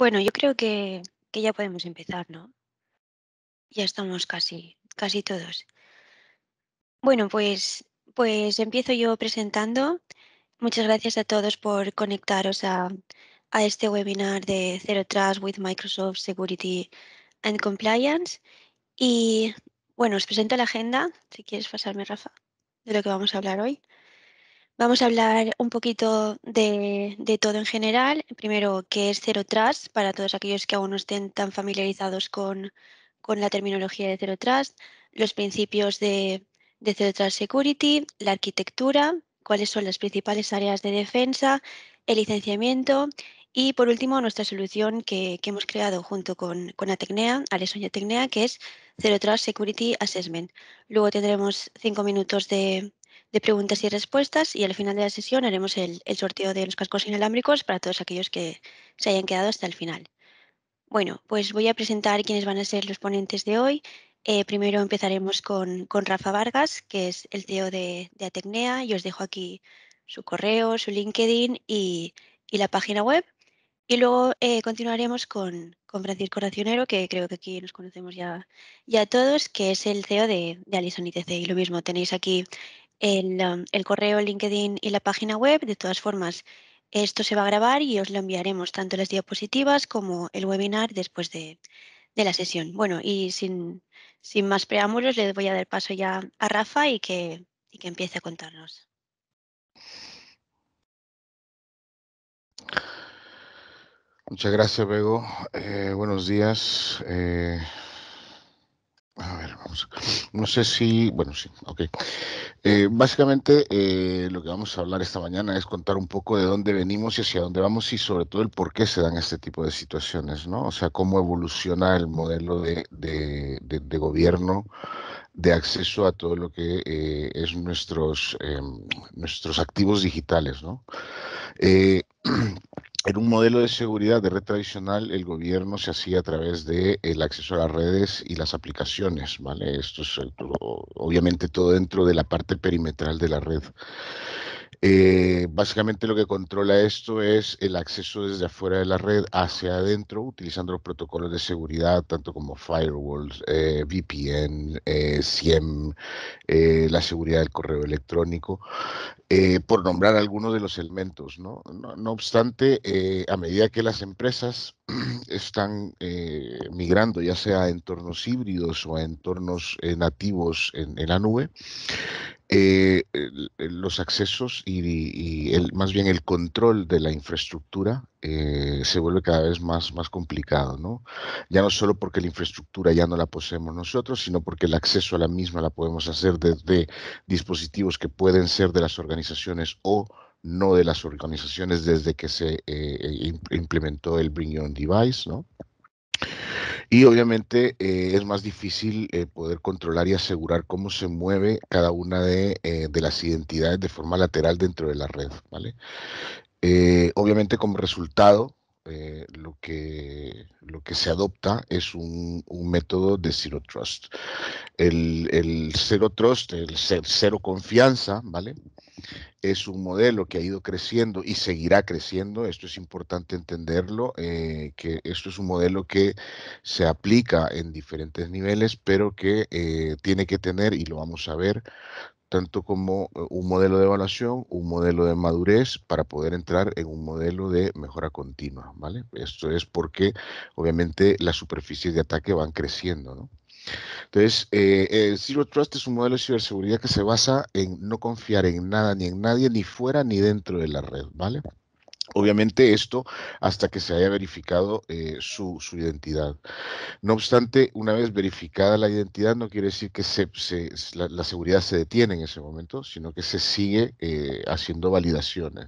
Bueno, yo creo que, ya podemos empezar, ¿no? Ya estamos casi, casi todos. Bueno, pues, pues empiezo yo presentando. Muchas gracias a todos por conectaros a, a este webinar de Zero Trust with Microsoft Security and Compliance. Y bueno, os presento la agenda, si quieres pasarme, Rafa, de lo que vamos a hablar hoy. Vamos a hablar un poquito de, todo en general. Primero, qué es Zero Trust, para todos aquellos que aún no estén tan familiarizados con, con la terminología de Zero Trust, los principios de, de Zero Trust Security, la arquitectura, cuáles son las principales áreas de defensa, el licenciamiento y, por último, nuestra solución que, hemos creado junto con, con Atecnea, Alessonia Tecnea, que es Zero Trust Security Assessment. Luego tendremos cinco minutos de, de preguntas y respuestas y al final de la sesión haremos el, sorteo de los cascos inalámbricos para todos aquellos que se hayan quedado hasta el final. Bueno, pues voy a presentar quiénes van a ser los ponentes de hoy. Eh, primero empezaremos con, con, Rafa Vargas, que es el CEO de, de Atecnea, y os dejo aquí su correo, su LinkedIn y, y la página web. Y luego eh, continuaremos con, con, Francisco Racionero, que creo que aquí nos conocemos ya, ya todos, que es el CEO de, de Alison ITC. Y lo mismo, tenéis aquí el, em, el correo, LinkedIn y la página web. De todas formas, esto se va a grabar y os lo enviaremos tanto las diapositivas como el webinar después de, la sesión. Bueno, y sin, sin, más preámbulos, les voy a dar paso ya a Rafa y que, que empiece a contarnos. Muchas gracias, Bego. Eh, buenos días. Eh, a ver, vamos. No sé si. Bueno, sí, ok. Eh, básicamente, eh, lo que vamos a hablar esta mañana es contar un poco de dónde venimos y hacia dónde vamos y, sobre todo, el por qué se dan este tipo de situaciones, ¿no? O sea, cómo evoluciona el modelo de, de, gobierno, de acceso a todo lo que eh, es nuestros, em, nuestros activos digitales, ¿no? en un modelo de seguridad de red tradicional, el gobierno se hacía a través del acceso a las redes y las aplicaciones, ¿vale? Esto es eh, obviamente todo dentro de la parte perimetral de la red. Eh, básicamente lo que controla esto es el acceso desde afuera de la red hacia adentro, utilizando los protocolos de seguridad, tanto como firewalls, eh, VPN, eh, SIEM, eh, la seguridad del correo electrónico, por nombrar algunos de los elementos. No, obstante, a medida que las empresas están migrando, ya sea a entornos híbridos o a entornos nativos en la nube, eh, los accesos y, el, más bien el control de la infraestructura eh, se vuelve cada vez más, más complicado, ¿no? Ya no solo porque la infraestructura ya no la poseemos nosotros, sino porque el acceso a la misma la podemos hacer desde dispositivos que pueden ser de las organizaciones o no de las organizaciones desde que se eh, implementó el Bring Your Own Device, ¿no? Y obviamente eh, es más difícil eh, poder controlar y asegurar cómo se mueve cada una eh, de, las identidades de forma lateral dentro de la red. ¿vale? obviamente como resultado, lo, que, lo que se adopta es un, método de Zero Trust. El, el Zero Trust, el Cero Confianza, ¿vale? Es un modelo que ha ido creciendo y seguirá creciendo. Esto es importante entenderlo, eh, que esto es un modelo que se aplica en diferentes niveles, pero que eh, tiene que tener, y lo vamos a ver, tanto como eh, un modelo de evaluación, un modelo de madurez para poder entrar en un modelo de mejora continua, ¿vale? Esto es porque obviamente las superficies de ataque van creciendo, ¿no? Entonces, eh, el Zero Trust es un modelo de ciberseguridad que se basa en no confiar en nada ni en nadie, ni fuera ni dentro de la red, ¿vale? Obviamente esto hasta que se haya verificado eh, su, identidad. No obstante, una vez verificada la identidad, no quiere decir que la, seguridad se detiene en ese momento, sino que se sigue eh, haciendo validaciones.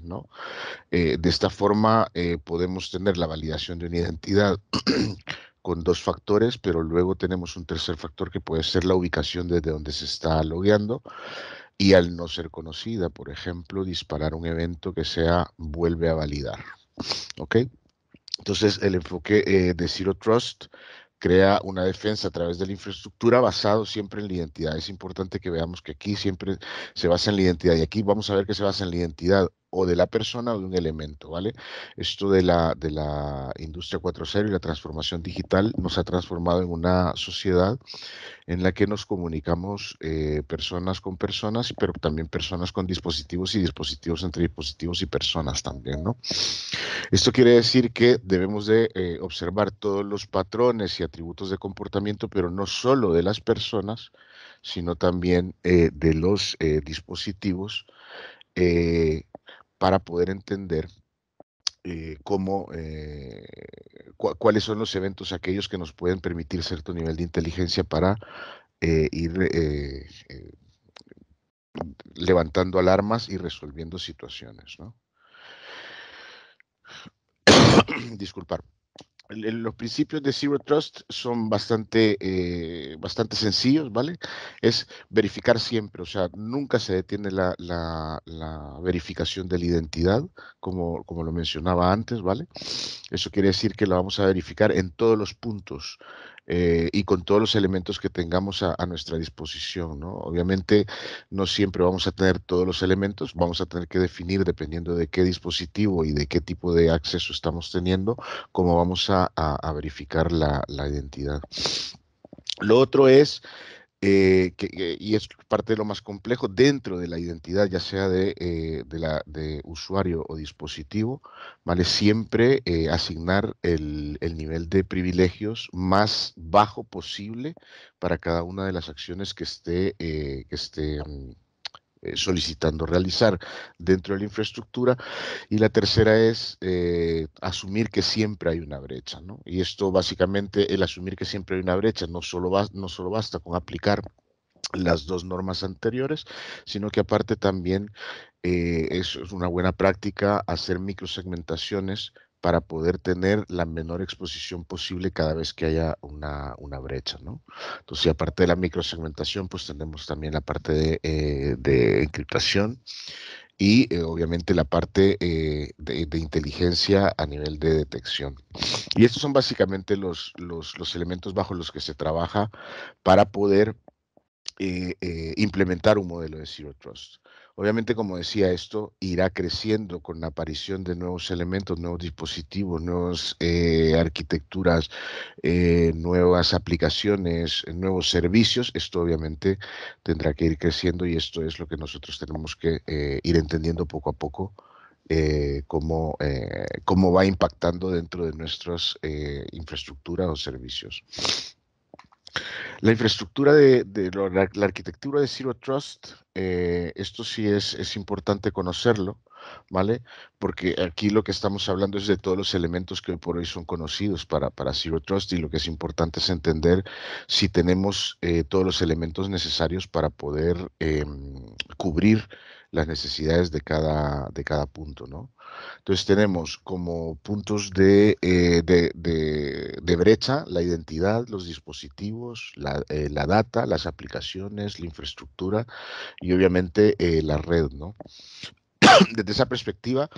de esta forma podemos tener la validación de una identidad con dos factores, pero luego tenemos un tercer factor que puede ser la ubicación desde donde se está logueando y al no ser conocida, por ejemplo, disparar un evento que sea vuelve a validar. ¿Ok? Entonces, el enfoque eh, de Zero Trust crea una defensa a través de la infraestructura basado siempre en la identidad. Es importante que veamos que aquí siempre se basa en la identidad y aquí vamos a ver que se basa en la identidad o de la persona o de un elemento, ¿vale? Esto de la, de la industria 4.0 y la transformación digital nos ha transformado en una sociedad en la que nos comunicamos eh, personas con personas, pero también personas con dispositivos y dispositivos entre dispositivos y personas también, ¿no? Esto quiere decir que debemos de eh, observar todos los patrones y atributos de comportamiento, pero no solo de las personas, sino también eh, de los dispositivos para poder entender eh, cómo, eh, cuáles son los eventos aquellos que nos pueden permitir cierto nivel de inteligencia para eh, ir levantando alarmas y resolviendo situaciones. ¿no? Disculpar los principios de Zero Trust son bastante, eh, bastante sencillos, ¿vale? Es verificar siempre, o sea, nunca se detiene la, la, verificación de la identidad, como, como, lo mencionaba antes, ¿vale? Eso quiere decir que lo vamos a verificar en todos los puntos eh, y con todos los elementos que tengamos a, nuestra disposición. ¿no? Obviamente no siempre vamos a tener todos los elementos, vamos a tener que definir dependiendo de qué dispositivo y de qué tipo de acceso estamos teniendo, cómo vamos a, verificar la identidad. Lo otro es eh, que, y es parte de lo más complejo dentro de la identidad, ya sea de, eh, la, de usuario o dispositivo, ¿vale? Siempre eh, asignar el, nivel de privilegios más bajo posible para cada una de las acciones que esté, esté mm, eh, solicitando realizar dentro de la infraestructura. Y la tercera es eh, asumir que siempre hay una brecha. Y esto básicamente, el asumir que siempre hay una brecha, no solo, basta con aplicar las dos normas anteriores, sino que aparte también eh, es, es una buena práctica hacer microsegmentaciones para poder tener la menor exposición posible cada vez que haya una, brecha, ¿no? Entonces, aparte de la microsegmentación, pues tenemos también la parte de, eh, encriptación y eh, obviamente la parte eh, de, inteligencia a nivel de detección. Y estos son básicamente los, los, los elementos bajo los que se trabaja para poder implementar un modelo de Zero Trust. Obviamente, como decía, esto irá creciendo con la aparición de nuevos elementos, nuevos dispositivos, nuevas eh, arquitecturas, eh, nuevas aplicaciones, eh, nuevos servicios. Esto obviamente tendrá que ir creciendo y esto es lo que nosotros tenemos que ir entendiendo poco a poco. Cómo, cómo, va impactando dentro de nuestras infraestructuras o servicios. La infraestructura de, la, arquitectura de Zero Trust, eh, esto sí es, es importante conocerlo, ¿vale? Porque aquí lo que estamos hablando es de todos los elementos que por hoy son conocidos para, para Zero Trust y lo que es importante es entender si tenemos eh, todos los elementos necesarios para poder em, cubrir las necesidades de cada, de cada punto. ¿no? Entonces tenemos como puntos de, eh, de, de, brecha la identidad, los dispositivos, la, eh, la, data, las aplicaciones, la infraestructura y obviamente eh, la red. ¿no? Desde esa perspectiva,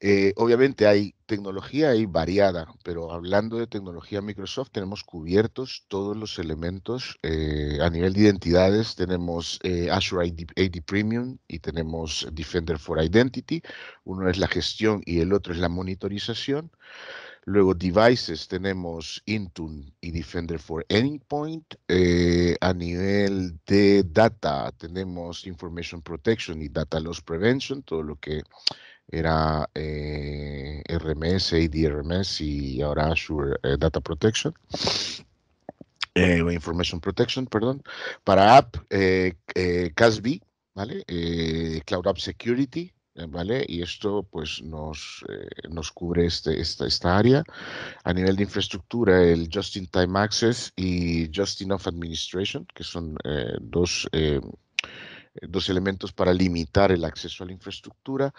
eh, obviamente hay tecnología y variada, pero hablando de tecnología Microsoft, tenemos cubiertos todos los elementos eh, a nivel de identidades. Tenemos eh, Azure AD, Premium y tenemos Defender for Identity. Uno es la gestión y el otro es la monitorización. Luego devices tenemos Intune y Defender for Endpoint. a nivel de data tenemos Information Protection y Data Loss Prevention, todo lo que era eh, RMS, ADRMS y ahora Azure eh, Data Protection. Eh, Information Protection, perdón, para App, eh, CASB, ¿vale? Cloud App Security, ¿vale? Y esto pues nos, nos cubre este, esta, esta área. A nivel de infraestructura, el Just-in-Time Access y Just-in-Off Administration, que son dos eh, eh, dos elementos para limitar el acceso a la infraestructura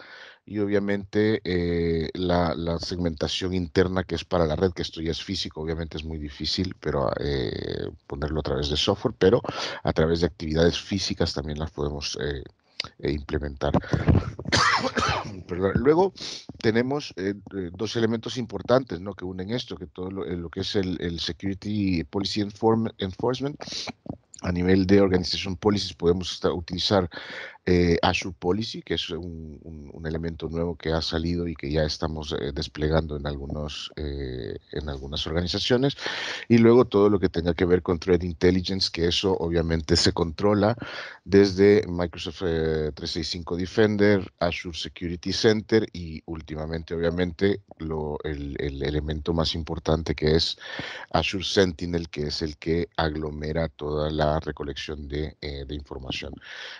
y obviamente eh, la, segmentación interna que es para la red, que esto ya es físico, obviamente es muy difícil, pero ah, eh, ponerlo a través de software, pero a través de actividades físicas también las podemos e implementar. Luego tenemos dos elementos importantes ¿no? que unen esto, que todo lo, que es el, Security Policy Enforcement a nivel de organización policies podemos este, utilizar eh, Azure Policy, que es un, elemento nuevo que ha salido y que ya estamos eh, desplegando en, algunos, eh, en algunas organizaciones. Y luego todo lo que tenga que ver con Threat Intelligence, que eso obviamente se controla desde Microsoft 365 Defender, Azure Security Center y últimamente, obviamente, lo, el, elemento más importante que es Azure Sentinel, que es el que aglomera toda la recolección de, de información.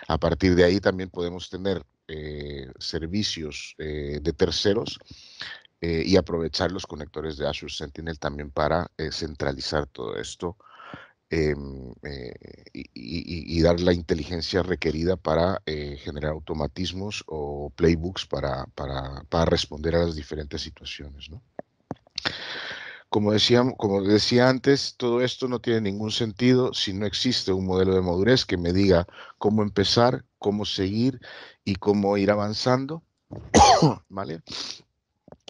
A partir de ahí, también podemos tener eh, servicios eh, de terceros eh, y aprovechar los conectores de Azure Sentinel también para centralizar todo esto em, y, dar la inteligencia requerida para generar automatismos o playbooks para, responder a las diferentes situaciones. ¿no? Como decía, como decía antes, todo esto no tiene ningún sentido si no existe un modelo de madurez que me diga cómo empezar, cómo seguir y cómo ir avanzando. ¿Vale?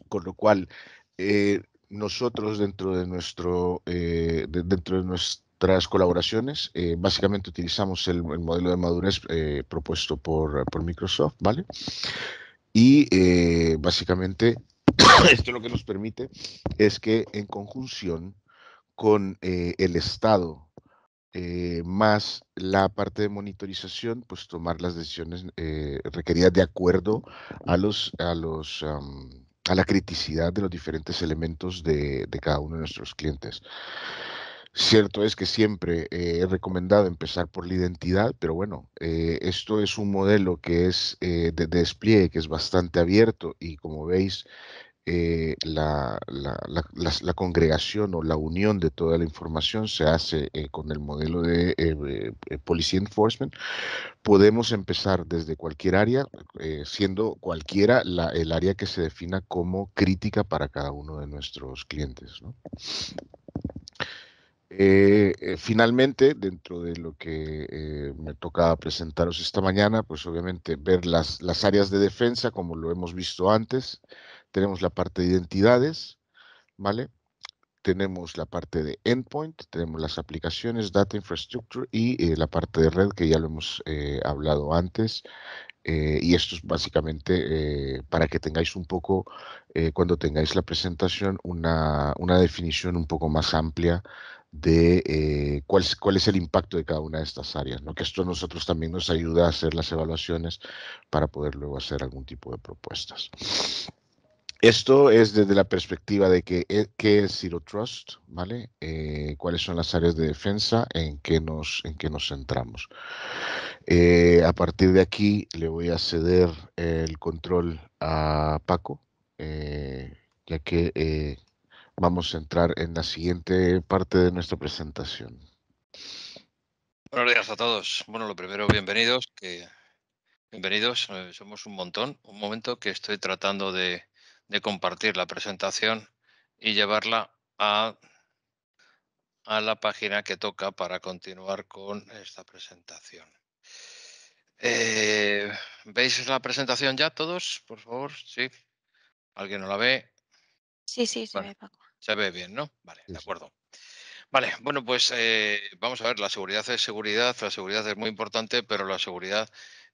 Con lo cual, eh, nosotros dentro de, nuestro, eh, dentro de nuestras colaboraciones, eh, básicamente utilizamos el, modelo de madurez propuesto por, por, Microsoft, ¿vale? Y básicamente Esto lo que nos permite es que en conjunción con eh, el Estado, eh, más la parte de monitorización, pues tomar las decisiones eh, requeridas de acuerdo a los a los a la criticidad de los diferentes elementos de, cada uno de nuestros clientes. Cierto es que siempre he recomendado empezar por la identidad, pero bueno, esto es un modelo que es de, despliegue, que es bastante abierto y como veis, eh, la, congregación o la unión de toda la información se hace eh, con el modelo de eh, Policy Enforcement, podemos empezar desde cualquier área, siendo cualquiera el área que se defina como crítica para cada uno de nuestros clientes. finalmente, dentro de lo que me tocaba presentaros esta mañana, pues obviamente ver las, las áreas de defensa, como lo hemos visto antes, tenemos la parte de identidades, ¿vale? Tenemos la parte de endpoint, tenemos las aplicaciones, data infrastructure y eh, la parte de red que ya lo hemos eh, hablado antes. Eh, y esto es básicamente para que tengáis un poco, cuando tengáis la presentación, una, definición un poco más amplia de cuál, cuál es el impacto de cada una de estas áreas. ¿no? Que esto a nosotros también nos ayuda a hacer las evaluaciones para poder luego hacer algún tipo de propuestas. Esto es desde la perspectiva de que, eh, qué es Zero Trust, ¿vale? Eh, ¿Cuáles son las áreas de defensa en que nos, en nos centramos? Eh, a partir de aquí le voy a ceder el control a Paco, ya que vamos a entrar en la siguiente parte de nuestra presentación. Buenos días a todos. Bueno, lo primero, bienvenidos. Que, bienvenidos, somos un montón. Un momento que estoy tratando de de compartir la presentación y llevarla a, a la página que toca para continuar con esta presentación. Eh, ¿Veis la presentación ya todos? Por favor, sí. ¿Alguien no la ve? Sí, sí, se ve, Se ve bien, ¿no? Vale, de acuerdo. Vale, bueno, pues eh, vamos a ver, la seguridad es seguridad, la seguridad es muy importante, pero la seguridad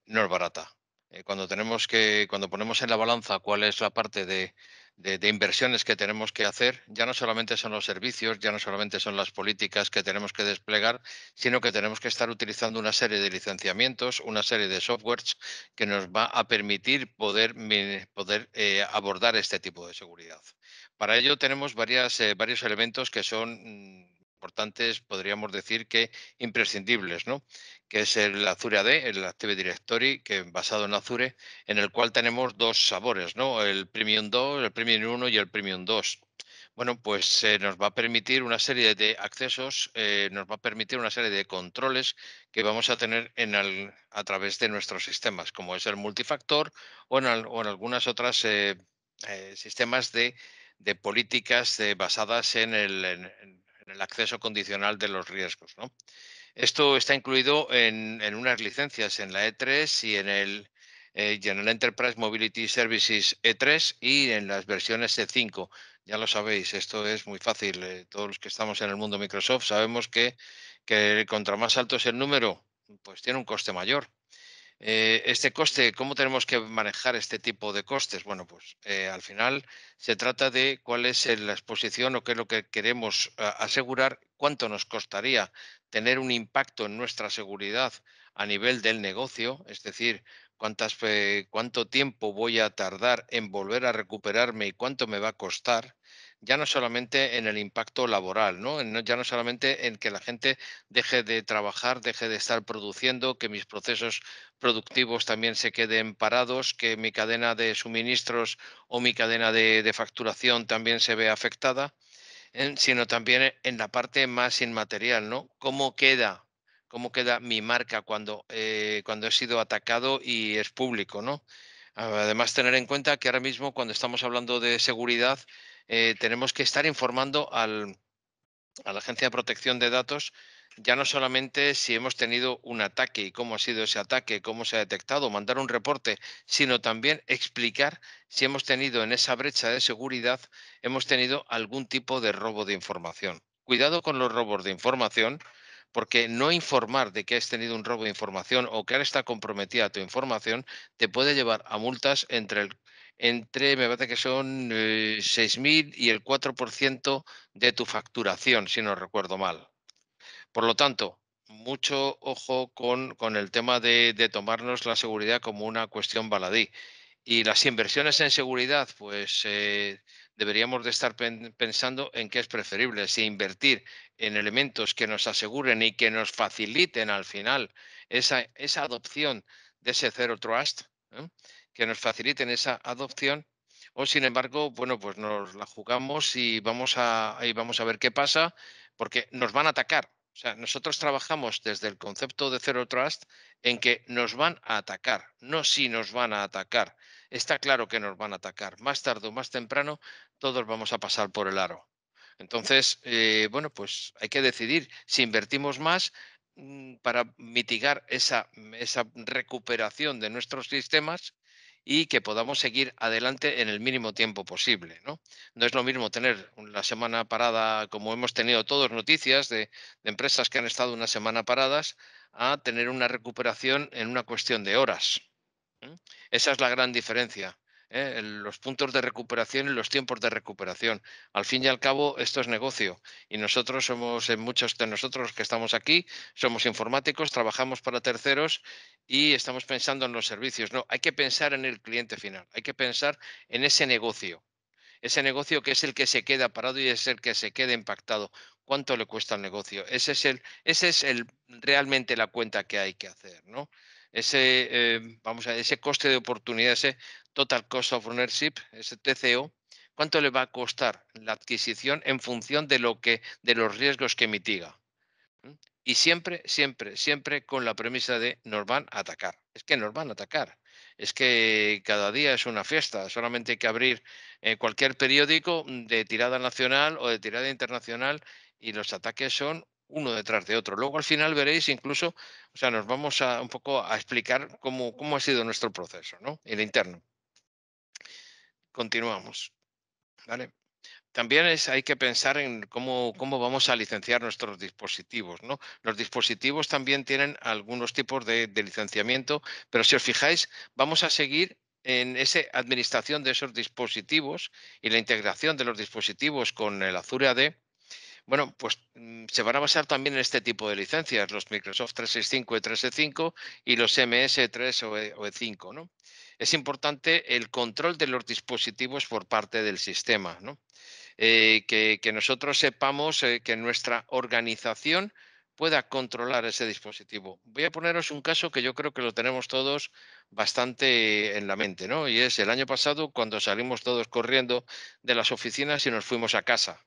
no es barata. Eh, cuando tenemos que, cuando ponemos en la balanza cuál es la parte de, inversiones que tenemos que hacer, ya no solamente son los servicios, ya no solamente son las políticas que tenemos que desplegar, sino que tenemos que estar utilizando una serie de licenciamientos, una serie de softwares que nos va a permitir poder, poder eh, abordar este tipo de seguridad. Para ello tenemos varias, eh, varios elementos que son mm, importantes, podríamos decir que imprescindibles, ¿no? que es el Azure AD, el Active Directory, que basado en Azure, en el cual tenemos dos sabores, ¿no? el Premium 2, el Premium 1 y el Premium 2. Bueno, pues nos va a permitir una serie de accesos, eh, nos va a permitir una serie de controles que vamos a tener en a través de nuestros sistemas, como es el multifactor o en, algunas otras eh, eh, sistemas de, políticas basadas en el el acceso condicional de los riesgos. ¿no? Esto está incluido en, unas licencias en la E3 y en, el, eh, Enterprise Mobility Services E3 y en las versiones E5. Ya lo sabéis, esto es muy fácil. Eh, todos los que estamos en el mundo Microsoft sabemos que, que contra más alto es el número, pues tiene un coste mayor. Eh, este coste, ¿cómo tenemos que manejar este tipo de costes? Bueno, pues eh, al final se trata de cuál es la exposición o qué es lo que queremos eh, asegurar, cuánto nos costaría tener un impacto en nuestra seguridad a nivel del negocio, es decir, cuántas, cuánto tiempo voy a tardar en volver a recuperarme y cuánto me va a costar ya no solamente en el impacto laboral, ¿no? ya no solamente en que la gente deje de trabajar, deje de estar produciendo, que mis procesos productivos también se queden parados, que mi cadena de suministros o mi cadena de, facturación también se ve afectada, eh, sino también en la parte más inmaterial, ¿no? ¿Cómo queda cómo queda mi marca cuando, eh, cuando he sido atacado y es público, ¿no? Además, tener en cuenta que ahora mismo, cuando estamos hablando de seguridad, eh, tenemos que estar informando a la Agencia de Protección de Datos ya no solamente si hemos tenido un ataque y cómo ha sido ese ataque, cómo se ha detectado, mandar un reporte, sino también explicar si hemos tenido en esa brecha de seguridad, hemos tenido algún tipo de robo de información. Cuidado con los robos de información, porque no informar de que has tenido un robo de información o que ahora está comprometida tu información te puede llevar a multas entre el entre, me parece que son 6.000 eh, y el 4% de tu facturación, si no recuerdo mal. Por lo tanto, mucho ojo con, el tema de, tomarnos la seguridad como una cuestión baladí. Y las inversiones en seguridad, pues eh, deberíamos de estar pensando en qué es preferible, si invertir en elementos que nos aseguren y que nos faciliten al final esa, adopción de ese Zero Trust. ¿eh? que nos faciliten esa adopción o sin embargo, bueno, pues nos la jugamos y vamos a, vamos a ver qué pasa, porque nos van a atacar. O sea, nosotros trabajamos desde el concepto de Zero Trust en que nos van a atacar, no si nos van a atacar. Está claro que nos van a atacar. Más tarde o más temprano, todos vamos a pasar por el aro. Entonces, eh, bueno, pues hay que decidir si invertimos más mm, para mitigar esa, esa recuperación de nuestros sistemas y que podamos seguir adelante en el mínimo tiempo posible. No, es lo mismo tener una semana parada, como hemos tenido todos noticias de empresas que han estado una semana paradas, a tener una recuperación en una cuestión de horas. Esa es la gran diferencia. ¿eh? los puntos de recuperación y los tiempos de recuperación. Al fin y al cabo, esto es negocio y nosotros somos, muchos de nosotros que estamos aquí, somos informáticos, trabajamos para terceros y estamos pensando en los servicios. No, hay que pensar en el cliente final, hay que pensar en ese negocio, ese negocio que es el que se queda parado y es el que se queda impactado. ¿Cuánto le cuesta al negocio? Ese es el, ese es el realmente la cuenta que hay que hacer, ¿no? ese, em, vamos a, ese coste de oportunidad, ese total cost of ownership, ese TCO, cuánto le va a costar la adquisición en función de, lo que, de los riesgos que mitiga. ¿Mm? Y siempre, siempre, siempre con la premisa de nos van a atacar. Es que nos van a atacar. Es que cada día es una fiesta. Solamente hay que abrir eh, cualquier periódico de tirada nacional o de tirada internacional y los ataques son uno detrás de otro. Luego al final veréis incluso, o sea, nos vamos a un poco a explicar cómo, ha sido nuestro proceso, ¿no? El interno. Continuamos. ¿Vale? También es, hay que pensar en cómo, cómo vamos a licenciar nuestros dispositivos. ¿no? Los dispositivos también tienen algunos tipos de, de licenciamiento, pero si os fijáis, vamos a seguir en esa administración de esos dispositivos y la integración de los dispositivos con el Azure AD bueno, pues mm, se van a basar también en este tipo de licencias, los Microsoft 365 y 365 y los MS3 o E5, e ¿no? Es importante el control de los dispositivos por parte del sistema, ¿no? Eh, que, nosotros sepamos eh, que nuestra organización pueda controlar ese dispositivo. Voy a poneros un caso que yo creo que lo tenemos todos bastante en la mente, ¿no? Y es el año pasado cuando salimos todos corriendo de las oficinas y nos fuimos a casa.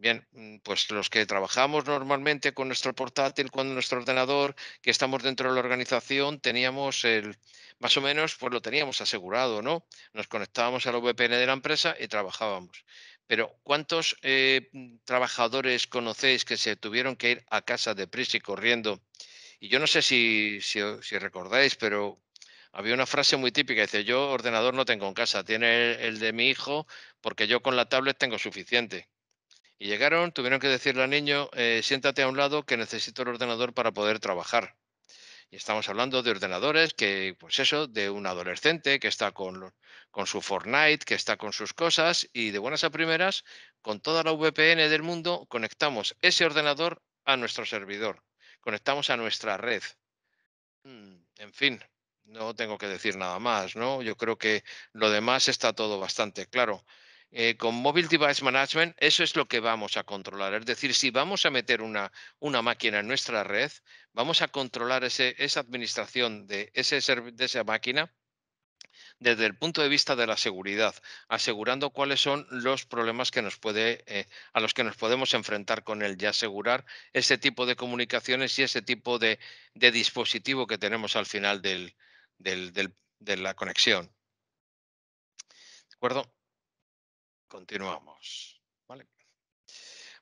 Bien, mm, pues los que trabajamos normalmente con nuestro portátil, con nuestro ordenador, que estamos dentro de la organización, teníamos el, más o menos, pues lo teníamos asegurado, ¿no? Nos conectábamos a VPN de la empresa y trabajábamos. Pero ¿cuántos eh, mm, trabajadores conocéis que se tuvieron que ir a casa deprisa y corriendo? Y yo no sé si, recordáis, pero había una frase muy típica, dice, yo ordenador no tengo en casa, tiene el, el de mi hijo porque yo con la tablet tengo suficiente. Y llegaron, tuvieron que decirle al niño, eh, siéntate a un lado que necesito el ordenador para poder trabajar. Y estamos hablando de ordenadores que, pues eso, de un adolescente que está con, con su Fortnite, que está con sus cosas y de buenas a primeras, con toda la VPN del mundo, conectamos ese ordenador a nuestro servidor, conectamos a nuestra red. Mm, en fin, no tengo que decir nada más, ¿no? Yo creo que lo demás está todo bastante claro. Eh, con Mobile Device Management, eso es lo que vamos a controlar. Es decir, si vamos a meter una, máquina en nuestra red, vamos a controlar ese, esa administración de, ese, de esa máquina desde el punto de vista de la seguridad, asegurando cuáles son los problemas que nos puede, eh, a los que nos podemos enfrentar con él y asegurar ese tipo de comunicaciones y ese tipo de, dispositivo que tenemos al final de la conexión. ¿De acuerdo? Continuamos.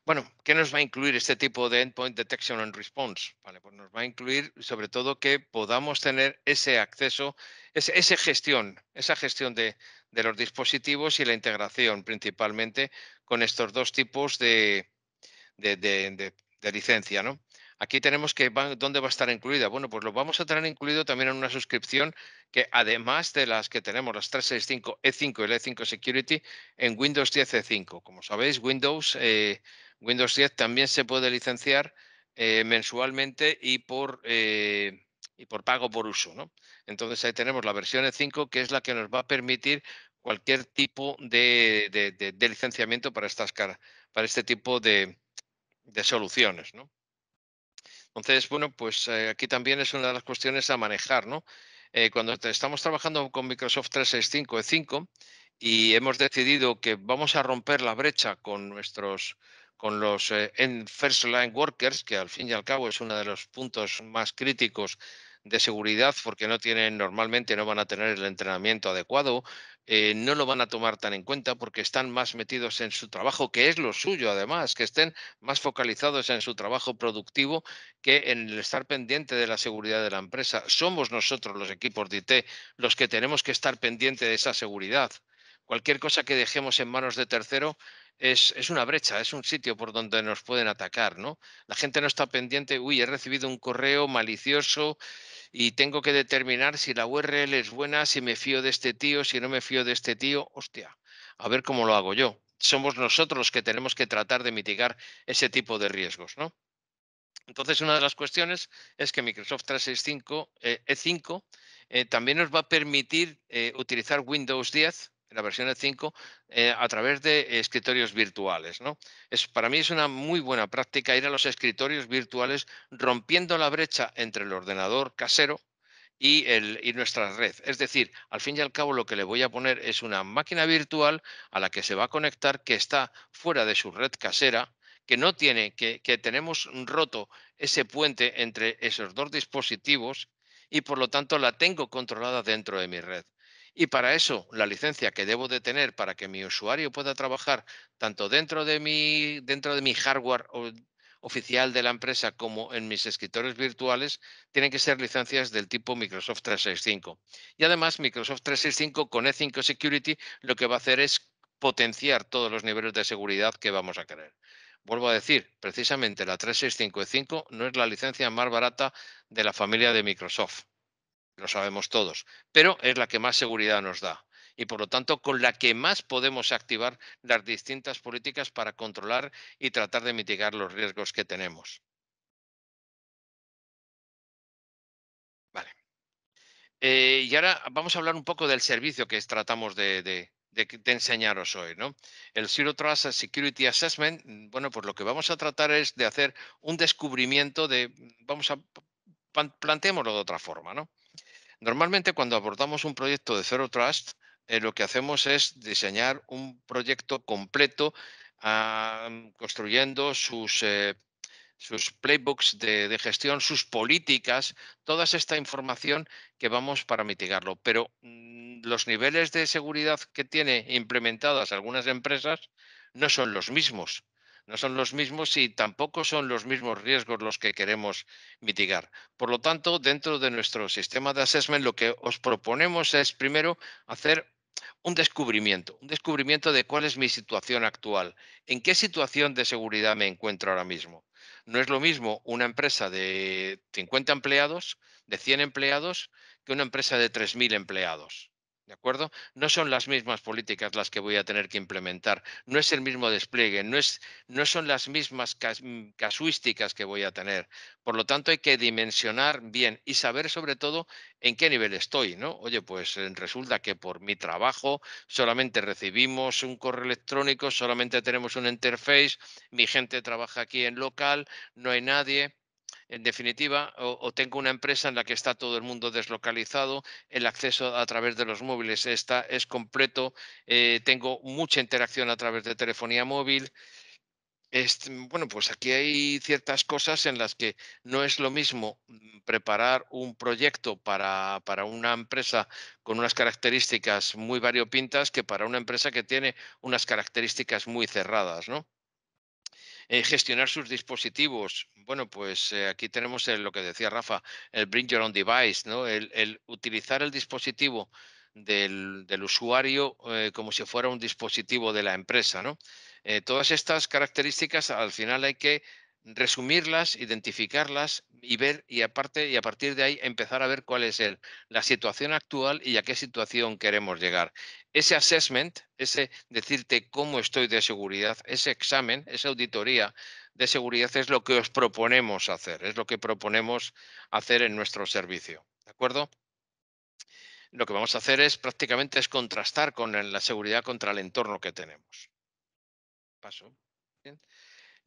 Bueno, ¿qué nos va a incluir este tipo de Endpoint Detection and Response? pues nos va a incluir sobre todo que podamos tener ese acceso, ese, gestión, esa gestión de, los dispositivos y la integración principalmente con estos dos tipos de, de licencia, ¿no? Aquí tenemos que dónde va a estar incluida. Bueno, pues lo vamos a tener incluido también en una suscripción que además de las que tenemos, las 365 E5 y el E5 Security, en Windows 10 E5. Como sabéis, Windows, eh, Windows 10 también se puede licenciar eh, mensualmente y por, eh, y por pago por uso. ¿no? Entonces ahí tenemos la versión E5 que es la que nos va a permitir cualquier tipo de, licenciamiento para, estas, para este tipo de, de soluciones. ¿no? Entonces, bueno, pues eh, aquí también es una de las cuestiones a manejar, ¿no? Eh, cuando estamos trabajando con Microsoft 365 E5 y hemos decidido que vamos a romper la brecha con nuestros con los eh, en first line workers, que al fin y al cabo es uno de los puntos más críticos de seguridad porque no tienen, normalmente no van a tener el entrenamiento adecuado, eh, no lo van a tomar tan en cuenta porque están más metidos en su trabajo, que es lo suyo además, que estén más focalizados en su trabajo productivo que en el estar pendiente de la seguridad de la empresa. Somos nosotros los equipos de IT los que tenemos que estar pendiente de esa seguridad. Cualquier cosa que dejemos en manos de tercero es, una brecha, es un sitio por donde nos pueden atacar, ¿no? La gente no está pendiente, uy, he recibido un correo malicioso y tengo que determinar si la URL es buena, si me fío de este tío, si no me fío de este tío, hostia, a ver cómo lo hago yo. Somos nosotros los que tenemos que tratar de mitigar ese tipo de riesgos, ¿no? Entonces, una de las cuestiones es que Microsoft 365 E5 eh, e eh, también nos va a permitir eh, utilizar Windows 10 la versión 5, eh, a través de escritorios virtuales. ¿no? Es, para mí es una muy buena práctica ir a los escritorios virtuales rompiendo la brecha entre el ordenador casero y, nuestra red. Es decir, al fin y al cabo lo que le voy a poner es una máquina virtual a la que se va a conectar que está fuera de su red casera, que no tiene, que tenemos roto ese puente entre esos dos dispositivos y por lo tanto la tengo controlada dentro de mi red. Y para eso, la licencia que debo de tener para que mi usuario pueda trabajar tanto dentro de mi, dentro de mi hardware oficial de la empresa como en mis escritores virtuales, tienen que ser licencias del tipo Microsoft 365. Y además, Microsoft 365 con E5 Security lo que va a hacer es potenciar todos los niveles de seguridad que vamos a querer. Vuelvo a decir, precisamente la 365 no es la licencia más barata de la familia de Microsoft lo sabemos todos, pero es la que más seguridad nos da y por lo tanto con la que más podemos activar las distintas políticas para controlar y tratar de mitigar los riesgos que tenemos. Vale. Eh, y ahora vamos a hablar un poco del servicio que tratamos de, enseñaros hoy. ¿no? El Zero Trust Security Assessment, mm, bueno, pues lo que vamos a tratar es de hacer un descubrimiento de, mm, vamos a, planteémoslo de otra forma, ¿no? Normalmente cuando abordamos un proyecto de Zero Trust, eh, lo que hacemos es diseñar un proyecto completo construyendo sus, eh, sus playbooks de, gestión, sus políticas, toda esta información que vamos para mitigarlo. Pero mm, los niveles de seguridad que tiene implementadas algunas empresas no son los mismos no son los mismos y tampoco son los mismos riesgos los que queremos mitigar. Por lo tanto, dentro de nuestro sistema de assessment, lo que os proponemos es primero hacer un descubrimiento, un descubrimiento de cuál es mi situación actual, en qué situación de seguridad me encuentro ahora mismo. No es lo mismo una empresa de 50 empleados, de 100 empleados, que una empresa de 3.000 empleados. ¿De acuerdo? No son las mismas políticas las que voy a tener que implementar, no es el mismo despliegue, no, es, no son las mismas mm, casuísticas que voy a tener. Por lo tanto, hay que dimensionar bien y saber sobre todo en qué nivel estoy, ¿no? Oye, pues eh, resulta que por mi trabajo solamente recibimos un correo electrónico, solamente tenemos un interface, mi gente trabaja aquí en local, no hay nadie. En definitiva, o, tengo una empresa en la que está todo el mundo deslocalizado, el acceso a través de los móviles está, es completo, eh, tengo mucha interacción a través de telefonía móvil. bueno, pues aquí hay ciertas cosas en las que no es lo mismo mm, preparar un proyecto para, para, una empresa con unas características muy variopintas que para una empresa que tiene unas características muy cerradas, ¿no? Eh, gestionar sus dispositivos. Bueno, pues eh, aquí tenemos lo que decía Rafa, el bring your own device, ¿no? El, utilizar el dispositivo del, usuario eh, como si fuera un dispositivo de la empresa, ¿no? todas estas características al final hay que resumirlas, identificarlas y ver y aparte y a partir de ahí empezar a ver cuál es el, la situación actual y a qué situación queremos llegar. Ese assessment, ese decirte cómo estoy de seguridad, ese examen, esa auditoría de seguridad es lo que os proponemos hacer, es lo que proponemos hacer en nuestro servicio, ¿de acuerdo? Lo que vamos a hacer es prácticamente es contrastar con la seguridad contra el entorno que tenemos. Paso. Bien.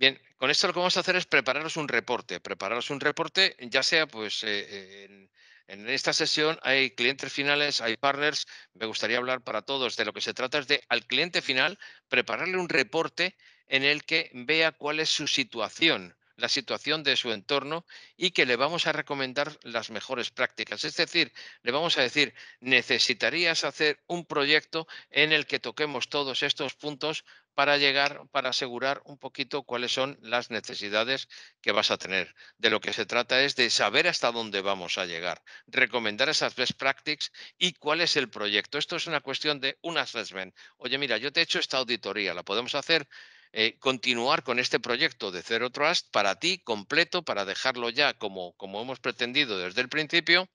Bien, con esto lo que vamos a hacer es prepararos un reporte. Prepararos un reporte, ya sea pues eh, en, en, esta sesión hay clientes finales, hay partners. Me gustaría hablar para todos de lo que se trata es de al cliente final prepararle un reporte en el que vea cuál es su situación la situación de su entorno y que le vamos a recomendar las mejores prácticas. Es decir, le vamos a decir, necesitarías hacer un proyecto en el que toquemos todos estos puntos para llegar, para asegurar un poquito cuáles son las necesidades que vas a tener. De lo que se trata es de saber hasta dónde vamos a llegar, recomendar esas best practices y cuál es el proyecto. Esto es una cuestión de un assessment. Oye, mira, yo te he hecho esta auditoría, la podemos hacer eh, continuar con este proyecto de Zero Trust para ti completo, para dejarlo ya como, como hemos pretendido desde el principio,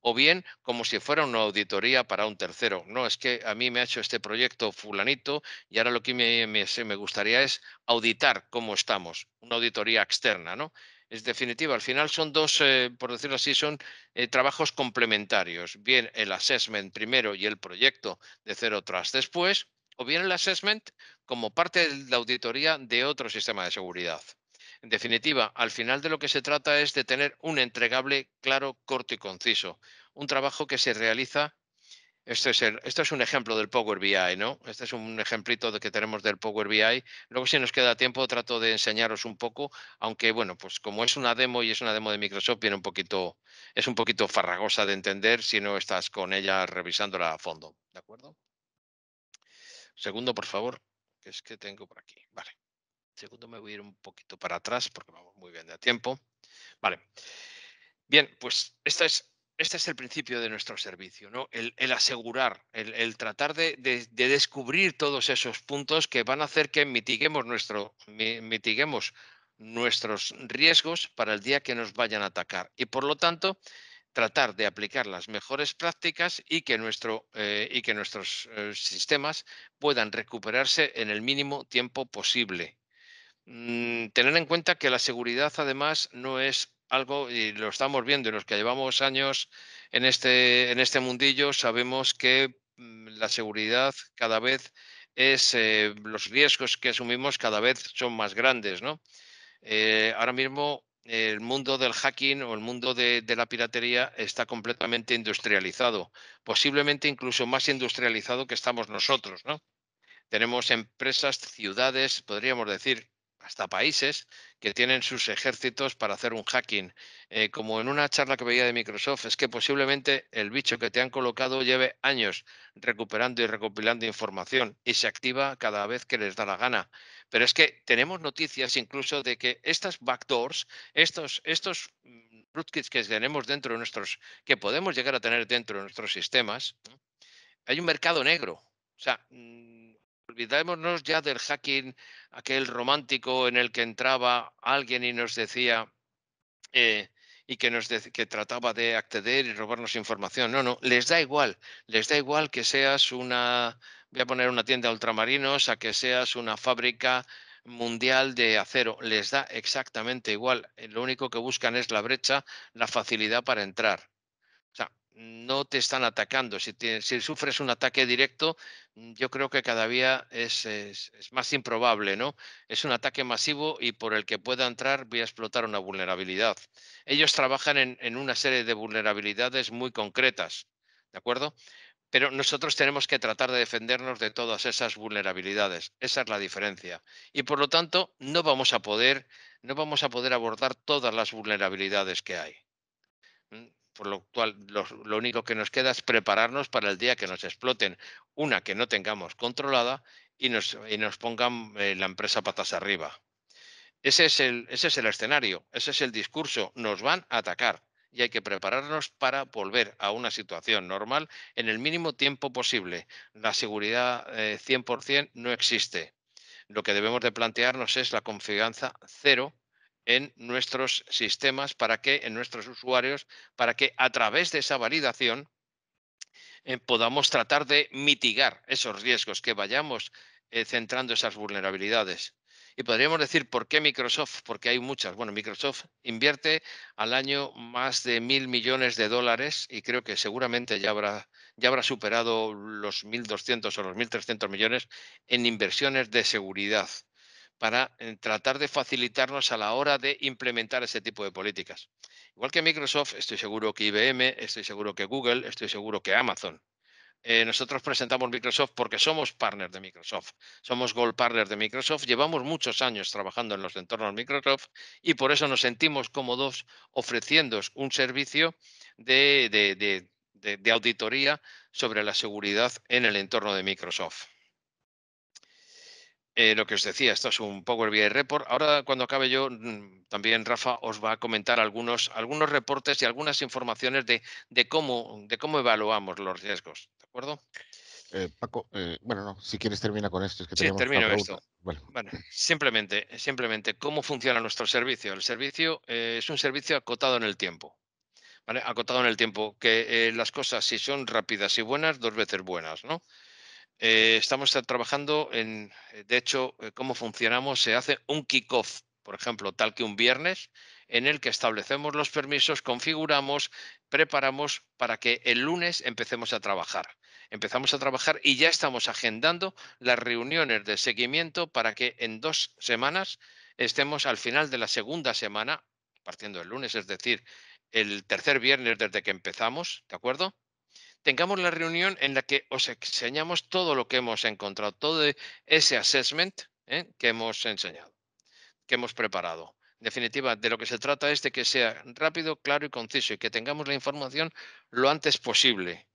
o bien como si fuera una auditoría para un tercero. No, es que a mí me ha hecho este proyecto fulanito y ahora lo que me, gustaría es auditar cómo estamos, una auditoría externa, ¿no? Es definitiva, al final son dos, eh, por decirlo así, son eh, trabajos complementarios. Bien el assessment primero y el proyecto de Zero Trust después, o bien el assessment como parte de la auditoría de otro sistema de seguridad. En definitiva, al final de lo que se trata es de tener un entregable claro, corto y conciso. Un trabajo que se realiza. esto es, es un ejemplo del Power BI, ¿no? Este es un ejemplito de que tenemos del Power BI. Luego, si nos queda tiempo, trato de enseñaros un poco, aunque, bueno, pues como es una demo y es una demo de Microsoft, viene un poquito, es un poquito farragosa de entender si no estás con ella revisándola a fondo, ¿de acuerdo? Segundo, por favor, que es que tengo por aquí. Vale. Segundo, me voy a ir un poquito para atrás porque vamos muy bien de tiempo. Vale. Bien, pues esta es este es el principio de nuestro servicio, ¿no? El, asegurar, el, tratar de, descubrir todos esos puntos que van a hacer que mitiguemos, nuestro, mitiguemos nuestros riesgos para el día que nos vayan a atacar. Y por lo tanto, tratar de aplicar las mejores prácticas y que, nuestro, eh, y que nuestros eh, sistemas puedan recuperarse en el mínimo tiempo posible. Mm, tener en cuenta que la seguridad, además, no es algo, y lo estamos viendo, en los que llevamos años en este, en este mundillo, sabemos que mm, la seguridad cada vez es, eh, los riesgos que asumimos cada vez son más grandes, ahora mismo el mundo del hacking o el mundo de, la piratería está completamente industrializado, posiblemente incluso más industrializado que estamos nosotros, ¿no? Tenemos empresas, ciudades, podríamos decir, hasta países que tienen sus ejércitos para hacer un hacking. Eh, como en una charla que veía de Microsoft, es que posiblemente el bicho que te han colocado lleve años recuperando y recopilando información y se activa cada vez que les da la gana. Pero es que tenemos noticias incluso de que estas backdoors, estos, estos mm, rootkits que tenemos dentro de nuestros, que podemos llegar a tener dentro de nuestros sistemas, hay un mercado negro. O sea, mm, olvidémonos ya del hacking, aquel romántico en el que entraba alguien y nos decía eh, y que, nos que trataba de acceder y robarnos información. No, no, les da igual, les da igual que seas una, voy a poner una tienda de ultramarinos, a que seas una fábrica mundial de acero, les da exactamente igual. Eh, lo único que buscan es la brecha, la facilidad para entrar. O no te están atacando. Si, sufres un ataque directo, mm, yo creo que cada día es, más improbable, ¿no? Es un ataque masivo y por el que pueda entrar voy a explotar una vulnerabilidad. Ellos trabajan en, una serie de vulnerabilidades muy concretas, ¿de acuerdo? Pero nosotros tenemos que tratar de defendernos de todas esas vulnerabilidades. Esa es la diferencia. Y por lo tanto, no vamos a poder, no vamos a poder abordar todas las vulnerabilidades que hay. Mm, por lo cual lo, único que nos queda es prepararnos para el día que nos exploten una que no tengamos controlada y nos, pongan eh, la empresa patas arriba. Ese es, el, escenario, ese es el discurso, nos van a atacar y hay que prepararnos para volver a una situación normal en el mínimo tiempo posible. La seguridad 100% eh, no existe. Lo que debemos de plantearnos es la confianza cero en nuestros sistemas, para que, en nuestros usuarios, para que a través de esa validación eh, podamos tratar de mitigar esos riesgos, que vayamos eh, centrando esas vulnerabilidades. Y podríamos decir, ¿por qué Microsoft? Porque hay muchas. Bueno, Microsoft invierte al año más de mil millones de dólares y creo que seguramente ya habrá, ya habrá superado los 1.200 o los 1.300 millones en inversiones de seguridad para eh, tratar de facilitarnos a la hora de implementar ese tipo de políticas. Igual que Microsoft, estoy seguro que IBM, estoy seguro que Google, estoy seguro que Amazon. Eh, nosotros presentamos Microsoft porque somos partners de Microsoft, somos Gold partners de Microsoft, llevamos muchos años trabajando en los entornos Microsoft y por eso nos sentimos cómodos ofreciéndos un servicio de auditoría sobre la seguridad en el entorno de Microsoft. Eh, lo que os decía, esto es un Power BI Report. Ahora, cuando acabe yo, mm, también Rafa os va a comentar algunos, algunos reportes y algunas informaciones de, cómo, de cómo evaluamos los riesgos. ¿De acuerdo? Eh, Paco, eh, bueno, no, si quieres termina con esto. sí, termino esto. simplemente, simplemente, ¿cómo funciona nuestro servicio? El servicio es un servicio acotado en el tiempo. ¿vale? Acotado en el tiempo, que las cosas, si son rápidas y buenas, dos veces buenas, ¿no? Eh, estamos trabajando en, eh, de hecho, eh, cómo funcionamos. Se hace un kickoff, por ejemplo, tal que un viernes, en el que establecemos los permisos, configuramos, preparamos para que el lunes empecemos a trabajar. Empezamos a trabajar y ya estamos agendando las reuniones de seguimiento para que en dos semanas estemos al final de la segunda semana, partiendo el lunes, es decir, el tercer viernes desde que empezamos, ¿de acuerdo? tengamos la reunión en la que os enseñamos todo lo que hemos encontrado, todo e-, ese assessment ¿eh? que hemos enseñado, que hemos preparado. En definitiva, de lo que se trata es de que sea rápido, claro y conciso y que tengamos la información lo antes posible.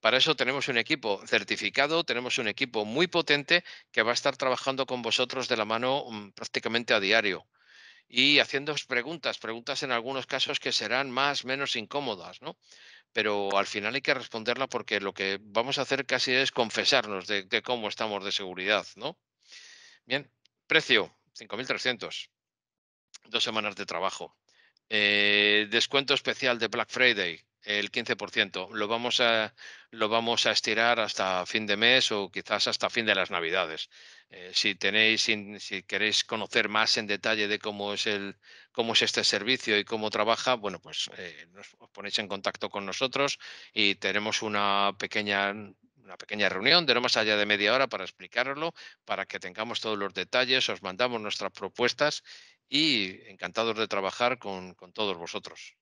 Para eso tenemos un equipo certificado, tenemos un equipo muy potente que va a estar trabajando con vosotros de la mano mm, prácticamente a diario y haciéndoos preguntas, preguntas en algunos casos que serán más, menos incómodas, ¿no? pero al final hay que responderla porque lo que vamos a hacer casi es confesarnos de, cómo estamos de seguridad, ¿no? Bien, precio, 5.300, dos semanas de trabajo. Eh, descuento especial de Black Friday, el 15%. Lo vamos, a, lo vamos a estirar hasta fin de mes o quizás hasta fin de las Navidades. Eh, si tenéis, si, queréis conocer más en detalle de cómo es el, cómo es este servicio y cómo trabaja, bueno, pues eh, os ponéis en contacto con nosotros y tenemos una pequeña una pequeña reunión de no más allá de media hora para explicaroslo, para que tengamos todos los detalles, os mandamos nuestras propuestas y encantados de trabajar con, con todos vosotros.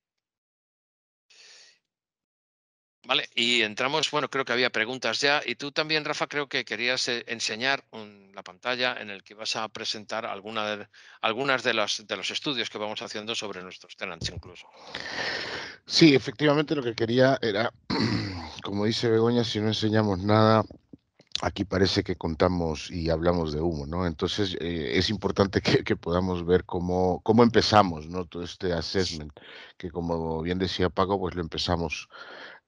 Vale, y entramos, bueno, creo que había preguntas ya. Y tú también, Rafa, creo que querías eh, enseñar un, la pantalla en el que vas a presentar alguna de, algunas de, las, de los estudios que vamos haciendo sobre nuestros tenants incluso. Sí, efectivamente lo que quería era, como dice Begoña, si no enseñamos nada, aquí parece que contamos y hablamos de humo, ¿no? Entonces eh, es importante que, podamos ver cómo, cómo empezamos, ¿no? Todo este assessment, que como bien decía Paco, pues lo empezamos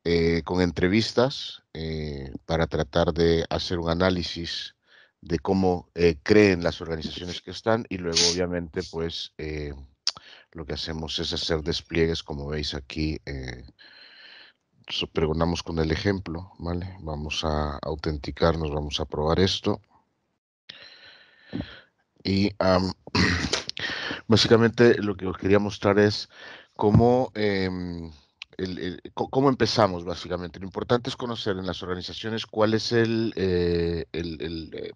eh, con entrevistas eh, para tratar de hacer un análisis de cómo eh, creen las organizaciones que están y luego obviamente pues lo que hacemos es hacer despliegues como veis aquí pregonamos con el ejemplo vale vamos a autenticarnos vamos a probar esto y básicamente lo que os quería mostrar es cómo em, cómo empezamos básicamente. Lo importante es conocer en las organizaciones cuál es el, eh, eh,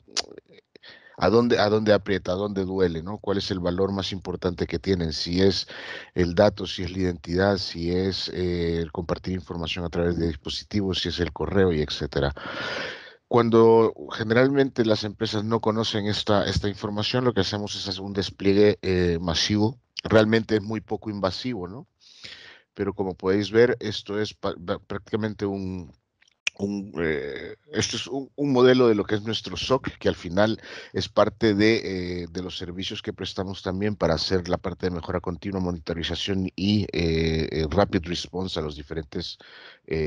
a dónde, a dónde aprieta, a dónde duele, ¿no? ¿Cuál es el valor más importante que tienen? Si es el dato, si es la identidad, si es eh, el compartir información a través de dispositivos, si es el correo y etcétera. Cuando generalmente las empresas no conocen esta, esta información, lo que hacemos es hacer un despliegue masivo. Realmente es muy poco invasivo, ¿no? pero como podéis ver, esto es prácticamente un, eh, esto es un, modelo de lo que es nuestro SOC, que al final es parte eh, de, los servicios que prestamos también para hacer la parte de mejora continua, monitorización y eh, rapid response a los diferentes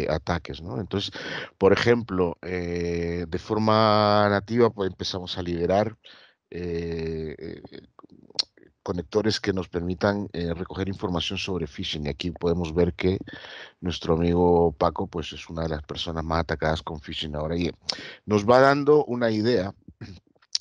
ataques. Entonces, por ejemplo, de forma nativa pues, empezamos a liberar conectores que nos permitan eh, recoger información sobre phishing. Y aquí podemos ver que nuestro amigo Paco pues, es una de las personas más atacadas con phishing ahora y nos va dando una idea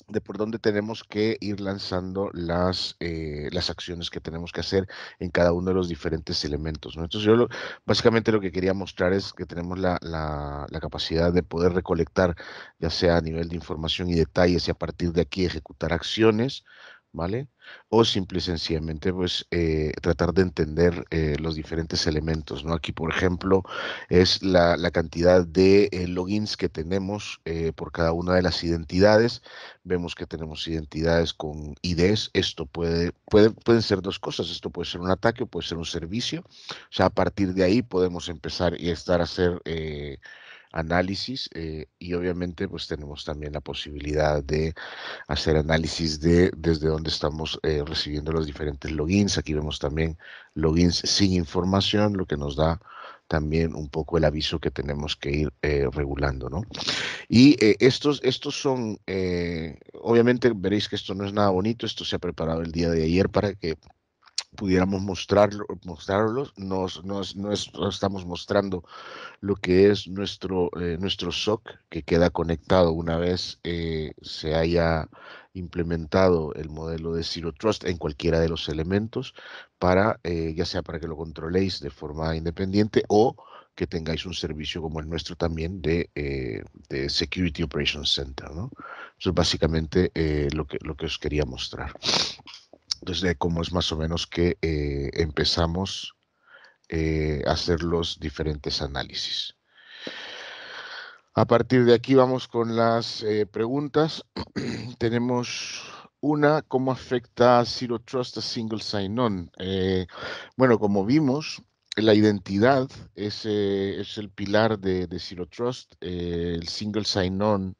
de por dónde tenemos que ir lanzando las, eh, las acciones que tenemos que hacer en cada uno de los diferentes elementos. Entonces, yo básicamente lo que quería mostrar es que tenemos la, la, la, capacidad de poder recolectar, ya sea a nivel de información y detalles, y a partir de aquí ejecutar acciones ¿vale? O simple y sencillamente, pues, eh, tratar de entender eh, los diferentes elementos, Aquí, por ejemplo, es la, cantidad de eh, logins que tenemos por cada una de las identidades. Vemos que tenemos identidades con IDs. Esto puede, puede, pueden ser dos cosas. Esto puede ser un ataque o puede ser un servicio. O sea, a partir de ahí podemos empezar y estar a hacer análisis eh, y obviamente pues tenemos también la posibilidad de hacer análisis de desde dónde estamos eh, recibiendo los diferentes logins. Aquí vemos también logins sin información, lo que nos da también un poco el aviso que tenemos que ir eh, regulando, ¿no? Y estos, estos son, obviamente veréis que esto no es nada bonito, esto se ha preparado el día de ayer para que pudiéramos mostrarlo, mostrarlos, nos, nos, estamos mostrando lo que es nuestro, eh, nuestro SOC que queda conectado una vez eh, se haya implementado el modelo de Zero Trust en cualquiera de los elementos para, eh, ya sea para que lo controléis de forma independiente o que tengáis un servicio como el nuestro también de, de Security Operations Center. ¿no? Eso es básicamente lo, que, lo que os quería mostrar. Entonces, cómo es más o menos que eh, empezamos eh, a hacer los diferentes análisis. A partir de aquí vamos con las eh, preguntas. Tenemos una, ¿cómo afecta Zero Trust a Single Sign-On? bueno, como vimos, la identidad es, el pilar de, de Zero Trust. el Single Sign-On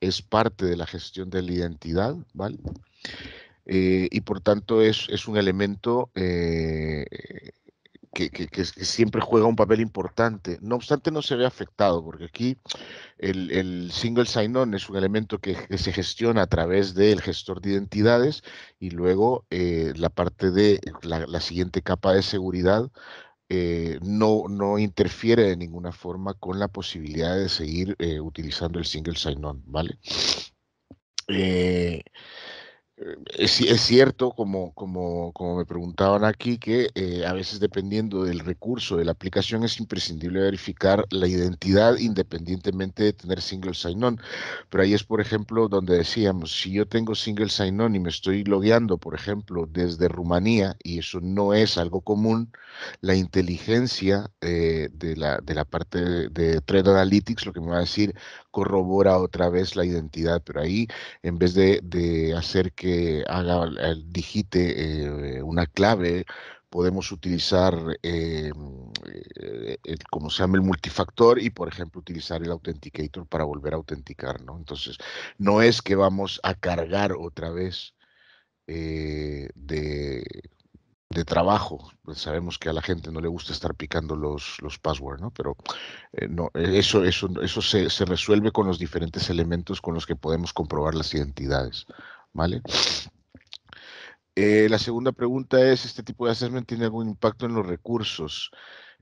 es parte de la gestión de la identidad, ¿vale? Eh, y por tanto es, un elemento eh, que, siempre juega un papel importante. No obstante, no se ve afectado, porque aquí el, single sign-on es un elemento que, se gestiona a través del gestor de identidades y luego eh, la parte de la, siguiente capa de seguridad. no, interfiere de ninguna forma con la posibilidad de seguir utilizando el single sign-on, ¿vale? es, eh, es, cierto, como, como, como, me preguntaban aquí, que eh, a veces dependiendo del recurso de la aplicación es imprescindible verificar la identidad independientemente de tener single sign-on. Pero ahí es, por ejemplo, donde decíamos, si yo tengo single sign-on y me estoy logueando, por ejemplo, desde Rumanía, y eso no es algo común, la inteligencia eh, de, la, de, la, parte de, Trade Analytics lo que me va a decir corrobora otra vez la identidad, pero ahí en vez de, de hacer que que haga, digite eh, una clave, podemos utilizar, eh, mm, eh, como se llama, el multifactor y, por ejemplo, utilizar el authenticator para volver a autenticar, ¿no? Entonces, no es que vamos a cargar otra vez de, trabajo. Pues, sabemos que a la gente no le gusta estar picando los, los passwords, Pero no, eso, eso, se resuelve con los diferentes elementos con los que podemos comprobar las identidades. ¿vale? Eh, la segunda pregunta es, ¿este tipo de assessment tiene algún impacto en los recursos?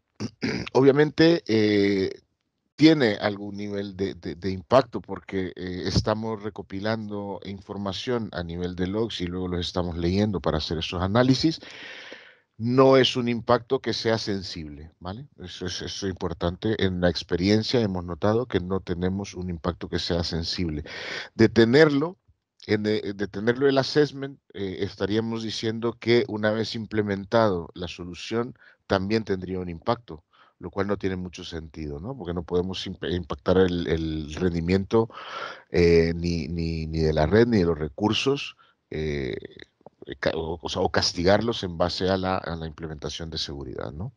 Obviamente, eh, tiene algún nivel de, impacto porque eh, estamos recopilando información a nivel de logs y luego los estamos leyendo para hacer esos análisis. No es un impacto que sea sensible, ¿vale? Eso es, eso es importante. En la experiencia hemos notado que no tenemos un impacto que sea sensible. De tenerlo, en de, eh, tenerlo el assessment, eh, estaríamos diciendo que una vez implementado la solución, también tendría un impacto, lo cual no tiene mucho sentido, ¿no? Porque no podemos eh, impactar el, rendimiento ni, de la red ni de los recursos. o, castigarlos en base a la, a la implementación de seguridad, ¿no?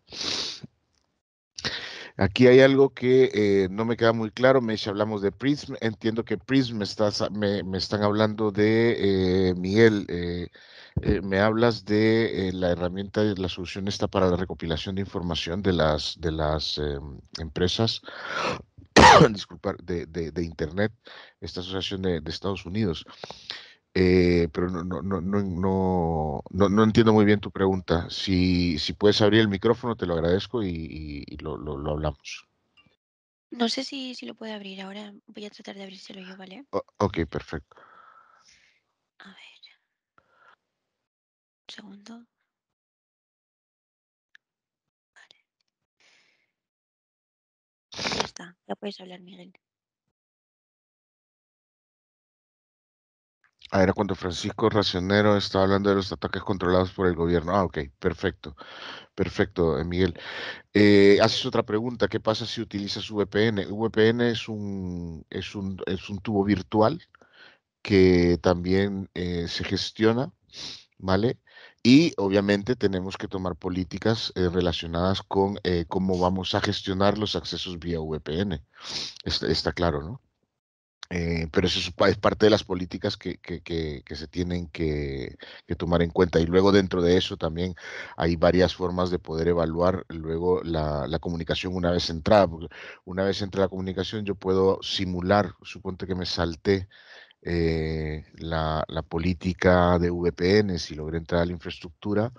Aquí hay algo que eh, no me queda muy claro. Me dice, hablamos de Prism. Entiendo que Prism me, están hablando de eh, Miguel. Eh, eh, me hablas de la herramienta, la solución está para la recopilación de información de las, de las em, empresas. disculpar, de, Internet, esta asociación de Estados Unidos. Eh, pero no, no, no, no, entiendo muy bien tu pregunta. Si, si puedes abrir el micrófono, te lo agradezco y, lo, hablamos. No sé si, si, lo puede abrir ahora. Voy a tratar de abrírselo yo, ¿vale? ok, perfecto. A ver. Un segundo. Vale. está. Ya puedes hablar, Miguel. Ah, era cuando Francisco Racionero estaba hablando de los ataques controlados por el gobierno. Ah, ok, perfecto. Perfecto, eh, Miguel. Eh, haces otra pregunta, ¿qué pasa si utilizas VPN? VPN es un, es un, es un tubo virtual que también eh, se gestiona, ¿vale? Y obviamente tenemos que tomar políticas relacionadas con cómo vamos a gestionar los accesos vía VPN. está claro, ¿no? Eh, pero eso es, parte de las políticas que, se tienen que, tomar en cuenta. Y luego dentro de eso también hay varias formas de poder evaluar luego la, comunicación una vez entrada. una vez entra la comunicación yo puedo simular, suponte que me salté eh, la, política de VPN, si logré entrar a la infraestructura,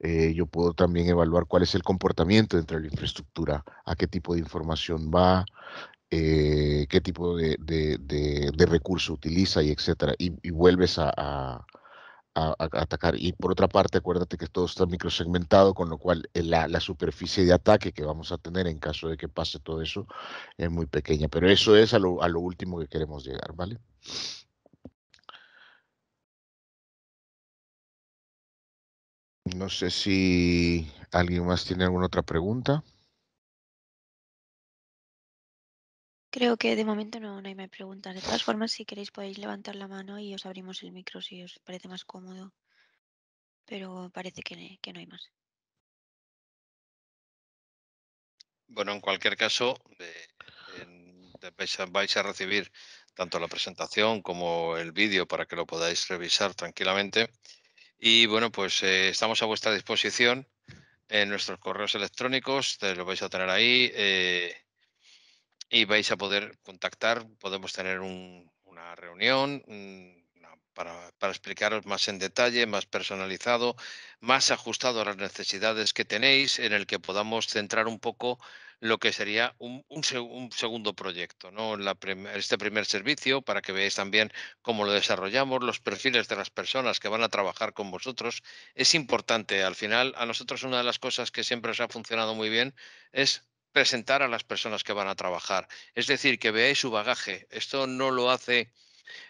eh, yo puedo también evaluar cuál es el comportamiento dentro de la infraestructura, a qué tipo de información va, eh, qué tipo de, recurso utiliza y etcétera, y, vuelves a, atacar. Y por otra parte, acuérdate que todo está microsegmentado, con lo cual eh, la, la, superficie de ataque que vamos a tener en caso de que pase todo eso es muy pequeña. Pero eso es a lo, a lo último que queremos llegar, ¿vale? No sé si alguien más tiene alguna otra pregunta. Creo que de momento no, hay más preguntas. De todas formas, si queréis podéis levantar la mano y os abrimos el micro si os parece más cómodo. Pero parece que, no hay más. Bueno, en cualquier caso, vais, a, recibir tanto la presentación como el vídeo para que lo podáis revisar tranquilamente. Y bueno, pues eh, estamos a vuestra disposición en nuestros correos electrónicos, lo vais a tener ahí. Eh, y vais a poder contactar, podemos tener una reunión para, explicaros más en detalle, más personalizado, más ajustado a las necesidades que tenéis, en el que podamos centrar un poco lo que sería un, segundo proyecto, ¿no? este primer servicio, para que veáis también cómo lo desarrollamos, los perfiles de las personas que van a trabajar con vosotros. Es importante, al final, a nosotros una de las cosas que siempre os ha funcionado muy bien es presentar a las personas que van a trabajar. Es decir, que veáis su bagaje. Esto no lo hace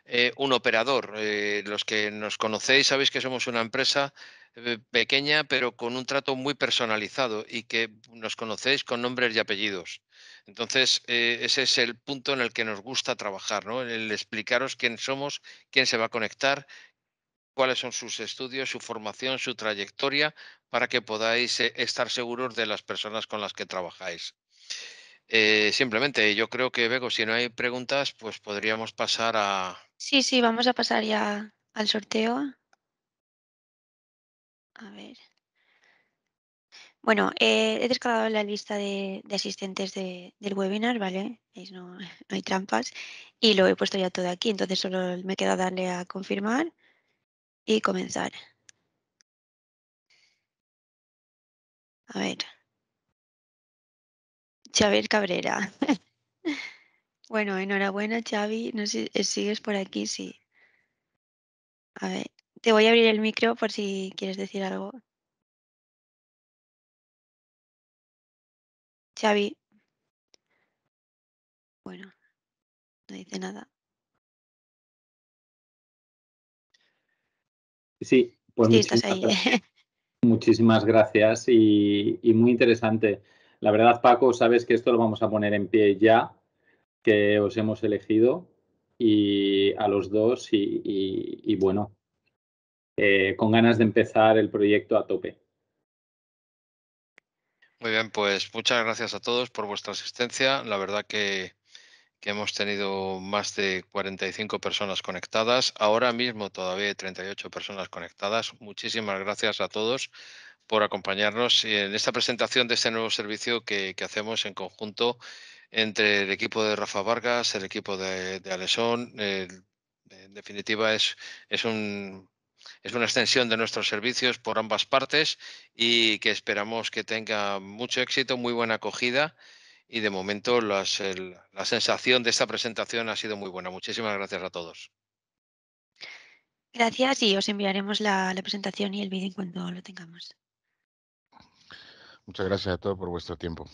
eh, un operador. Eh, los que nos conocéis sabéis que somos una empresa eh, pequeña, pero con un trato muy personalizado y que nos conocéis con nombres y apellidos. Entonces, ese es el punto en el que nos gusta trabajar, ¿no? El explicaros quién somos, quién se va a conectar, cuáles son sus estudios, su formación, su trayectoria, para que podáis eh, estar seguros de las personas con las que trabajáis. Eh, simplemente, yo creo que, Bego, si no hay preguntas, pues podríamos pasar a... Sí, sí, vamos a pasar ya al sorteo. A ver. Bueno, eh, he descargado la lista de, asistentes del webinar, ¿vale? no, hay trampas. Y lo he puesto ya todo aquí, entonces solo me queda darle a confirmar y comenzar. A ver. Xavier Cabrera. bueno, enhorabuena, Xavi. No sé si eh, sigues por aquí, sí. A ver, te voy a abrir el micro por si quieres decir algo. Xavi. Bueno, no dice nada. Sí, pues muchísimas, Gracias. y, muy interesante. La verdad, Paco, sabes que esto lo vamos a poner en pie ya, que os hemos elegido y a los dos y, bueno, eh, con ganas de empezar el proyecto a tope. Muy bien, pues muchas gracias a todos por vuestra asistencia. La verdad que que hemos tenido más de 45 personas conectadas. Ahora mismo todavía hay 38 personas conectadas. Muchísimas gracias a todos por acompañarnos en esta presentación de este nuevo servicio que, que hacemos en conjunto entre el equipo de Rafa Vargas, el equipo de, de en definitiva, es, es es una extensión de nuestros servicios por ambas partes y que esperamos que tenga mucho éxito, muy buena acogida y de momento la sensación de esta presentación ha sido muy buena. Muchísimas gracias a todos. Gracias y os enviaremos la, la presentación y el vídeo en cuanto lo tengamos. Muchas gracias a todos por vuestro tiempo.